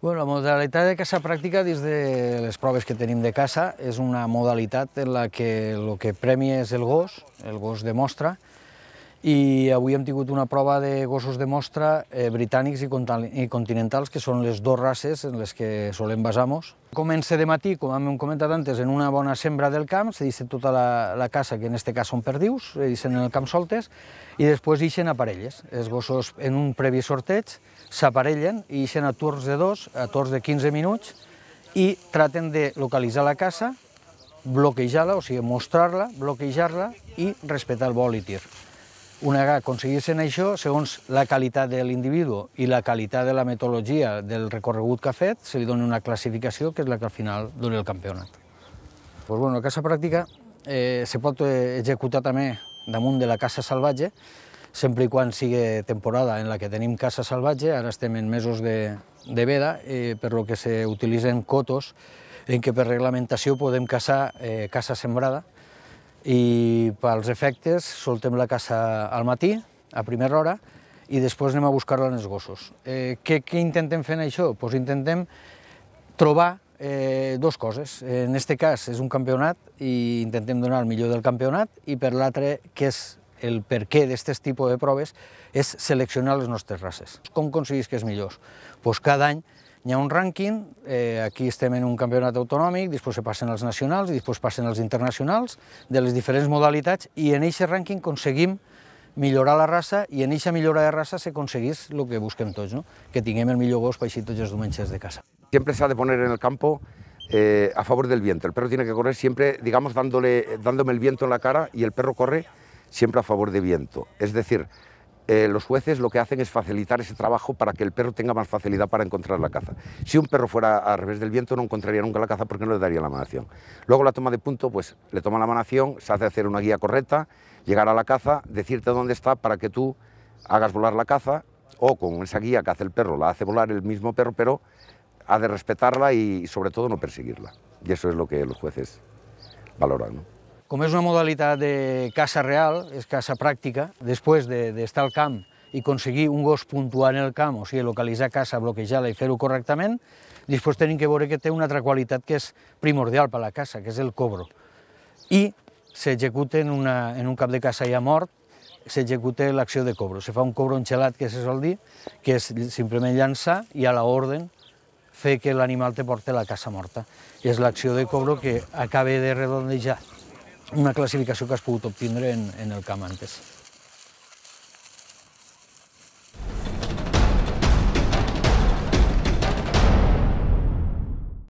Bueno, la modalitat de caça pràctica des de les proves que tenim de caça és una modalitat en la que el que premi és el gos, el gos demostra, i avui hem tingut una prova de gossos de mostra eh, britànics i, i continentals, que són les dues races en les que solem basar-nos. Comença de matí, com hem comentat antes, en una bona sembra del camp, se deixa tota la, la casa, que en este cas són perdius, se deixen en el camp soltes, i després ixen a parelles. Els gossos, en un previ sorteig, s'aparellen i ixen a torns de dos, a torns de 15 minuts, i traten de localitzar la casa, bloquejar-la, o sigui, mostrar-la, bloquejar-la i respectar el vol i tir una vegada aconseguissin això, segons la qualitat de l'individu i la qualitat de la metodologia del recorregut que ha fet, se li dona una classificació que és la que al final dona el campionat. Pues bueno, la caça pràctica eh, se pot eh, executar també damunt de la caça salvatge, sempre i quan sigui temporada en la que tenim caça salvatge, ara estem en mesos de, de veda, eh, per lo que se cotos en què per reglamentació podem caçar eh, caça sembrada, i pels efectes soltem la caça al matí, a primera hora, i després anem a buscar-la en els gossos. Eh, què, què intentem fer en això? Pues intentem trobar eh, dues coses. En aquest cas és un campionat i intentem donar el millor del campionat i per l'altre, que és el per què d'aquest tipus de proves, és seleccionar les nostres races. Com aconseguis que és millor? Pues cada any hi ha un rànquing, eh, aquí estem en un campionat autonòmic, després se passen els nacionals i després passen els internacionals de les diferents modalitats i en aquest rànquing aconseguim millorar la raça i en aquesta millora de raça s'aconseguís el que busquem tots, no? que tinguem el millor gos per així tots els diumenges de casa. Sempre s'ha de poner en el campo eh, a favor del viento. El perro tiene que correr siempre, digamos, dándole, dándome el viento en la cara y el perro corre siempre a favor de viento. Es decir, Eh, los jueces lo que hacen es facilitar ese trabajo para que el perro tenga más facilidad para encontrar la caza. Si un perro fuera al revés del viento no encontraría nunca la caza porque no le daría la manación. Luego la toma de punto, pues le toma la manación, se hace hacer una guía correcta, llegar a la caza, decirte dónde está para que tú hagas volar la caza o con esa guía que hace el perro, la hace volar el mismo perro, pero ha de respetarla y sobre todo no perseguirla. Y eso es lo que los jueces valoran. Com és una modalitat de caça real, és caça pràctica, després d'estar de, al camp i aconseguir un gos puntuar en el camp, o sigui, localitzar caça, bloquejar-la i fer-ho correctament, després tenim que veure que té una altra qualitat que és primordial per a la caça, que és el cobro. I s'executa en, una, en un cap de caça ja mort, s'executa l'acció de cobro. Se fa un cobro enxelat, que se sol dir, que és simplement llançar i a l'ordre fer que l'animal te porti la caça morta. I és l'acció de cobro que acaba de redondejar una classificació que has pogut obtindre en, en el camp antes.